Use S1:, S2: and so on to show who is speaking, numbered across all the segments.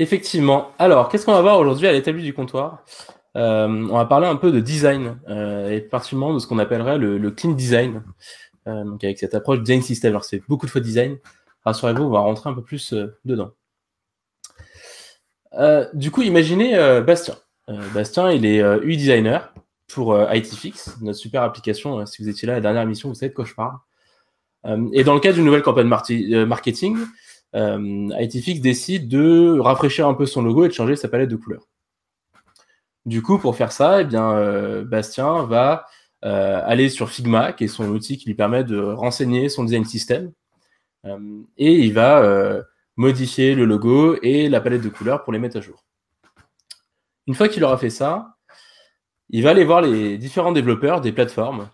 S1: Effectivement. Alors, qu'est-ce qu'on va voir aujourd'hui à l'établi du comptoir euh, On va parler un peu de design, euh, et particulièrement de ce qu'on appellerait le, clean design, euh, donc avec cette approche design system. Alors, c'est beaucoup de fois design. Rassurez-vous, on va rentrer un peu plus dedans. du coup, imaginez Bastien. Bastien, il est U-designer pour ITFix, notre super application. si vous étiez là à la dernière émission, vous savez de quoi je parle. et dans le cadre d'une nouvelle campagne marketing, euh, ITFix décide de rafraîchir un peu son logo et de changer sa palette de couleurs. Du coup, pour faire ça, eh bien, euh, Bastien va euh, aller sur Figma, qui est son outil qui lui permet de renseigner son design system. Euh, et il va modifier le logo et la palette de couleurs pour les mettre à jour. Une fois qu'il aura fait ça, il va aller voir les différents développeurs des plateformes.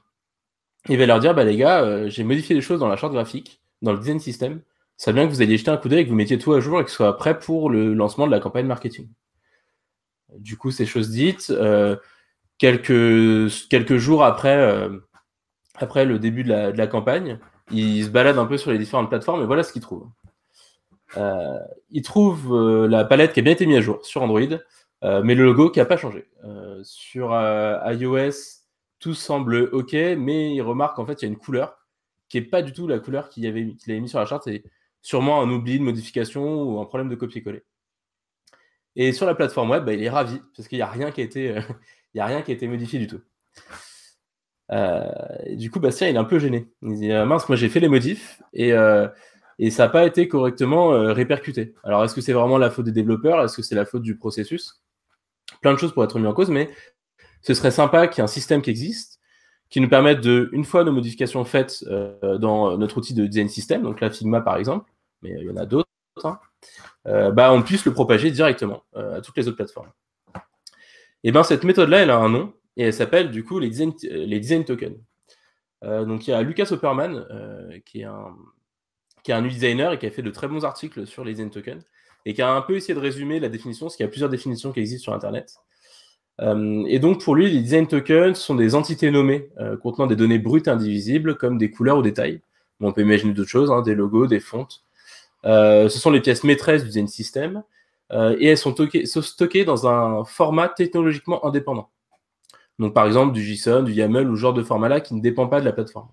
S1: Il va leur dire, bah, les gars, j'ai modifié des choses dans la charte graphique, dans le design system ça bien que vous alliez jeter un coup d'œil, et que vous mettiez tout à jour et que ce soit prêt pour le lancement de la campagne marketing. Du coup, ces choses dites, euh, quelques, quelques jours après, euh, après le début de la, campagne, il se baladent un peu sur les différentes plateformes et voilà ce qu'ils trouvent. Euh, ils trouvent euh, la palette qui a bien été mise à jour sur Android, mais le logo qui n'a pas changé. sur iOS, tout semble OK, mais il remarque qu'en fait, il y a une couleur qui n'est pas du tout la couleur qu'il avait, qu'il avait mis sur la charte sûrement un oubli, de modification ou un problème de copier-coller. Et sur la plateforme web, bah, il est ravi parce qu'il n'y a rien qui a été, euh, il a rien qui a été modifié du tout. Euh, du coup, Bastien, il est un peu gêné. Il dit euh, mince, moi j'ai fait les modifs et, et ça n'a pas été correctement répercuté. Alors, est-ce que c'est vraiment la faute des développeurs Est-ce que c'est la faute du processus Plein de choses pour être mis en cause, mais ce serait sympa qu'il y ait un système qui existe qui nous permette de, une fois nos modifications faites dans notre outil de design system, donc la Figma par exemple, il y en a d'autres, hein. euh, bah, on puisse le propager directement euh, à toutes les autres plateformes. Et eh bien cette méthode-là, elle a un nom, et elle s'appelle du coup les design, euh, les design tokens. donc il y a Lucas Opperman, qui est un qui un designer et qui a fait de très bons articles sur les design tokens et qui a un peu essayé de résumer la définition, parce qu'il y a plusieurs définitions qui existent sur Internet. et donc pour lui, les design tokens sont des entités nommées contenant des données brutes indivisibles comme des couleurs ou des tailles. on peut imaginer d'autres choses, hein, des logos, des fontes, euh, ce sont les pièces maîtresses du Zen System euh, et elles sont, stockées dans un format technologiquement indépendant. Donc par exemple du JSON, du YAML ou genre de format-là qui ne dépend pas de la plateforme.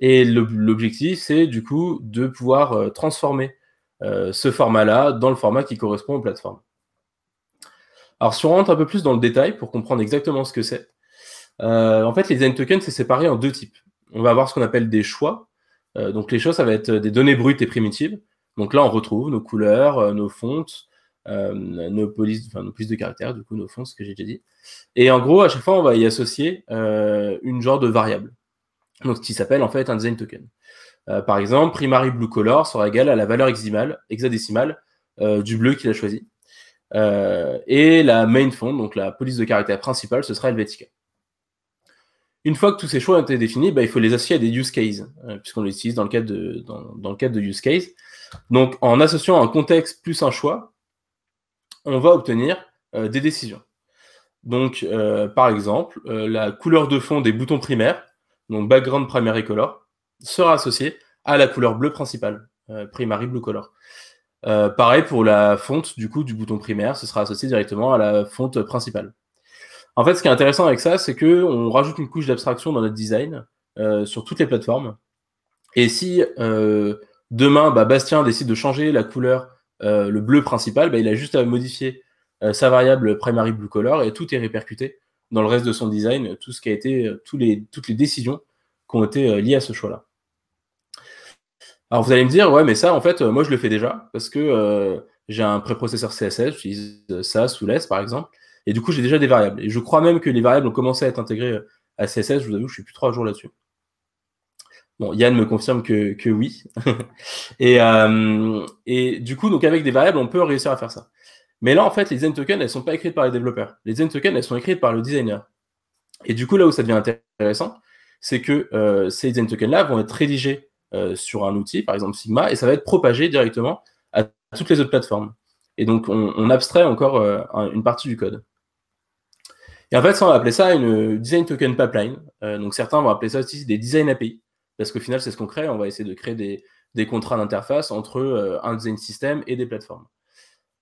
S1: Et l'objectif, c'est du coup de pouvoir euh, transformer ce format-là dans le format qui correspond aux plateformes. Alors si on rentre un peu plus dans le détail pour comprendre exactement ce que c'est, en fait les Zen tokens, c'est séparé en deux types. On va avoir ce qu'on appelle des choix, euh, donc les choses, ça va être des données brutes et primitives. Donc là, on retrouve nos couleurs, euh, nos fontes, euh, nos polices, enfin nos de caractères, du coup, nos fonts, ce que j'ai déjà dit. Et en gros, à chaque fois, on va y associer une genre de variable. Donc qui s'appelle en fait un design token. par exemple, primary blue color sera égal à la valeur hexadécimale, hexadécimale du bleu qu'il a choisi. et la main font, donc la police de caractère principale, ce sera Helvetica. Une fois que tous ces choix ont été définis, bah, il faut les associer à des use cases, euh, puisqu'on les utilise dans le, cadre de, de use case. Donc, en associant un contexte plus un choix, on va obtenir euh, des décisions. Donc, euh, par exemple, la couleur de fond des boutons primaires, donc background primary color, sera associée à la couleur bleue principale, primary blue color. pareil pour la fonte du du bouton primaire, ce sera associé directement à la fonte principale. En fait, ce qui est intéressant avec ça, c'est qu'on rajoute une couche d'abstraction dans notre design euh, sur toutes les plateformes. Et si euh, demain, bah, Bastien décide de changer la couleur, euh, le bleu principal, bah, il a juste à modifier sa variable primary blue color et tout est répercuté dans le reste de son design, tout ce qui a été, tous les, toutes les décisions qui ont été liées à ce choix-là. Alors vous allez me dire, ouais, mais ça, en fait, moi je le fais déjà parce que j'ai un préprocesseur CSS, j'utilise ça sous LESS par exemple. Et du coup, j'ai déjà des variables. Et je crois même que les variables ont commencé à être intégrées euh, à CSS. Je vous avoue, je suis plus trois jours là-dessus. Bon, Yann me confirme que, oui. et, euh, et du coup, donc avec des variables, on peut réussir à faire ça. Mais là, en fait, les design tokens, elles ne sont pas écrites par les développeurs. Les design tokens, elles sont écrites par le designer. Et du coup, là où ça devient intéressant, c'est que euh, ces design tokens-là vont être rédigés sur un outil, par exemple Sigma, et ça va être propagé directement à toutes les autres plateformes. Et donc, on, abstrait encore une partie du code. Et en fait, ça, on va appeler ça une design token pipeline. Euh, donc certains vont appeler ça aussi des design API, parce qu'au final, c'est ce qu'on crée. On va essayer de créer des, contrats d'interface entre euh, un design system et des plateformes.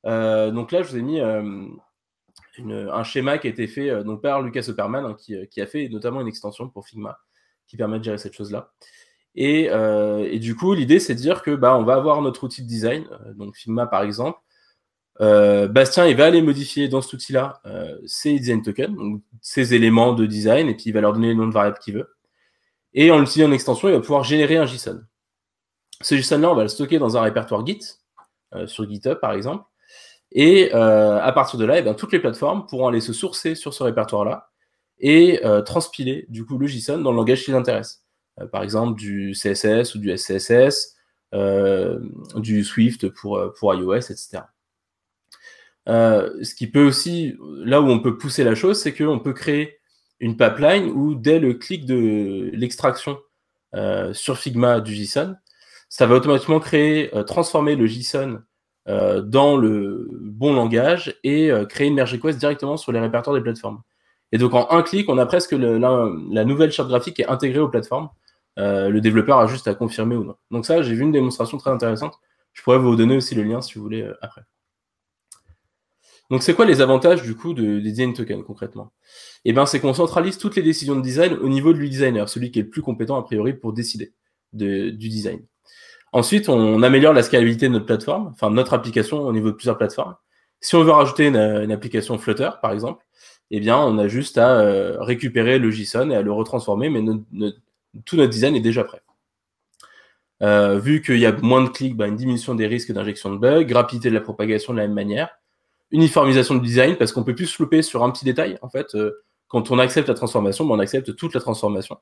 S1: Euh, donc là, je vous ai mis un schéma qui a été fait donc, par Lucas Superman, hein, qui, a fait notamment une extension pour Figma qui permet de gérer cette chose-là. Et, du coup, l'idée, c'est de dire que bah, on va avoir notre outil de design, donc Figma par exemple, euh, Bastien, il va aller modifier dans cet outil-là euh, ses design tokens, ses éléments de design, et puis il va leur donner le nom de variable qu'il veut. Et en l'utilisant en extension, il va pouvoir générer un JSON. Ce JSON-là, on va le stocker dans un répertoire Git, euh, sur GitHub par exemple. Et à partir de là, eh bien, toutes les plateformes pourront aller se sourcer sur ce répertoire-là et transpiler du coup le JSON dans le langage qui les intéresse. par exemple, du CSS ou du SCSS, du Swift pour, pour iOS, etc. Euh, ce qui peut aussi, là où on peut pousser la chose, c'est qu'on peut créer une pipeline où dès le clic de l'extraction euh, sur Figma du JSON, ça va automatiquement créer, euh, transformer le JSON dans le bon langage et créer une merge request directement sur les répertoires des plateformes. Et donc en un clic, on a presque la, nouvelle charte graphique qui est intégrée aux plateformes. le développeur a juste à confirmer ou non. Donc ça, j'ai vu une démonstration très intéressante. Je pourrais vous donner aussi le lien si vous voulez après. Donc, c'est quoi les avantages du coup de, des design tokens concrètement Eh bien, c'est qu'on centralise toutes les décisions de design au niveau du designer, celui qui est le plus compétent a priori pour décider du design. Ensuite, on améliore la scalabilité de notre plateforme, enfin notre application au niveau de plusieurs plateformes. Si on veut rajouter une, application Flutter, par exemple, eh bien, on a juste à euh, récupérer le JSON et à le retransformer, mais tout notre design est déjà prêt. Euh, vu qu'il y a moins de clics, bah, une diminution des risques d'injection de bugs, rapidité de la propagation de la même manière, uniformisation de design parce qu'on peut plus se louper sur un petit détail. En fait, euh, quand on accepte la transformation, ben, on accepte toute la transformation.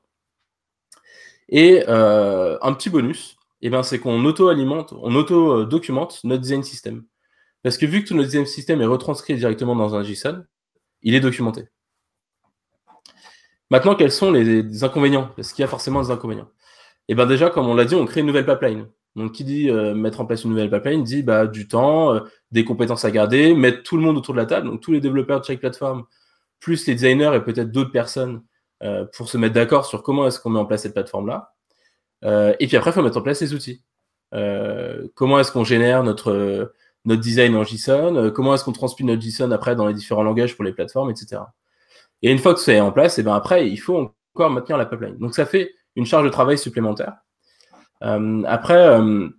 S1: Et euh, un petit bonus, et eh ben, c'est qu'on auto-alimente, on auto-documente notre design system. Parce que vu que tout notre design system est retranscrit directement dans un JSON, il est documenté. Maintenant, quels sont les, inconvénients Parce qu'il y a forcément des inconvénients. Et eh ben, déjà, comme on l'a dit, on crée une nouvelle pipeline. Donc, qui dit euh, mettre en place une nouvelle pipeline dit bah, du temps, euh, des compétences à garder, mettre tout le monde autour de la table, donc tous les développeurs de chaque plateforme, plus les designers et peut-être d'autres personnes euh, pour se mettre d'accord sur comment est-ce qu'on met en place cette plateforme-là. et puis après, il faut mettre en place les outils. comment est-ce qu'on génère notre, notre design en JSON Comment est-ce qu'on transpile notre JSON après dans les différents langages pour les plateformes, etc. Et une fois que ça est en place, et eh ben après, il faut encore maintenir la pipeline. Donc, ça fait une charge de travail supplémentaire. Euh, après, euh,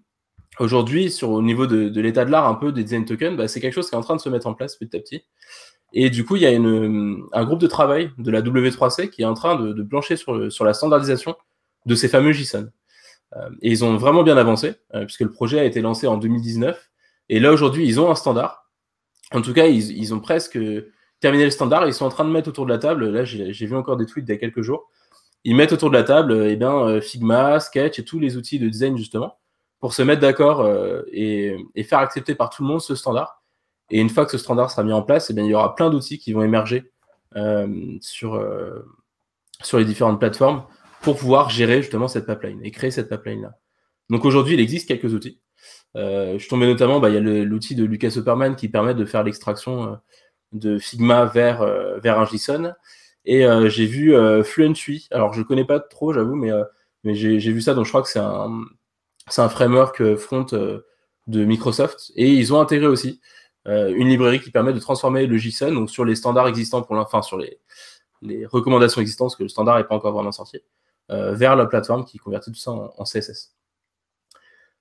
S1: aujourd'hui, sur au niveau de, l'état de l'art un peu des design tokens, bah, c'est quelque chose qui est en train de se mettre en place petit à petit. Et du coup, il y a un groupe de travail de la W3C qui est en train de, plancher sur, sur, la standardisation de ces fameux JSON. Euh, et ils ont vraiment bien avancé, puisque le projet a été lancé en 2019. Et là, aujourd'hui, ils ont un standard. En tout cas, ils, ils, ont presque terminé le standard. Ils sont en train de mettre autour de la table. Là, j'ai vu encore des tweets il y a quelques jours ils mettent autour de la table euh, eh bien, euh, Figma, Sketch et tous les outils de design justement pour se mettre d'accord euh, et, faire accepter par tout le monde ce standard. Et une fois que ce standard sera mis en place, eh bien, il y aura plein d'outils qui vont émerger sur, les différentes plateformes pour pouvoir gérer justement cette pipeline et créer cette pipeline-là. Donc aujourd'hui, il existe quelques outils. je suis tombé notamment, bah, il y a l'outil de Lucas Superman qui permet de faire l'extraction de Figma vers, vers un JSON. Et euh, j'ai vu euh, Fluentui, Alors, je connais pas trop, j'avoue, mais, euh, j'ai vu ça. Donc, je crois que c'est un, un framework front de Microsoft. Et ils ont intégré aussi une librairie qui permet de transformer le JSON donc sur les standards existants pour enfin sur les, les recommandations existantes, parce que le standard n'est pas encore vraiment sorti, vers la plateforme qui convertit tout ça en, CSS.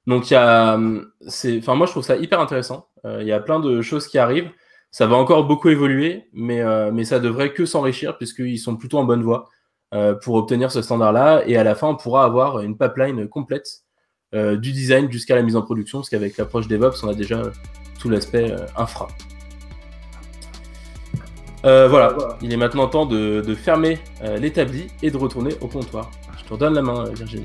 S1: Donc il enfin moi je trouve ça hyper intéressant. Il y a plein de choses qui arrivent. Ça va encore beaucoup évoluer, mais, euh, mais ça devrait que s'enrichir puisqu'ils sont plutôt en bonne voie euh, pour obtenir ce standard-là. Et à la fin, on pourra avoir une pipeline complète euh, du design jusqu'à la mise en production, parce qu'avec l'approche DevOps, on a déjà tout l'aspect infra. voilà, il est maintenant temps de, de fermer l'établi et de retourner au comptoir. Je te redonne la main, Virginie.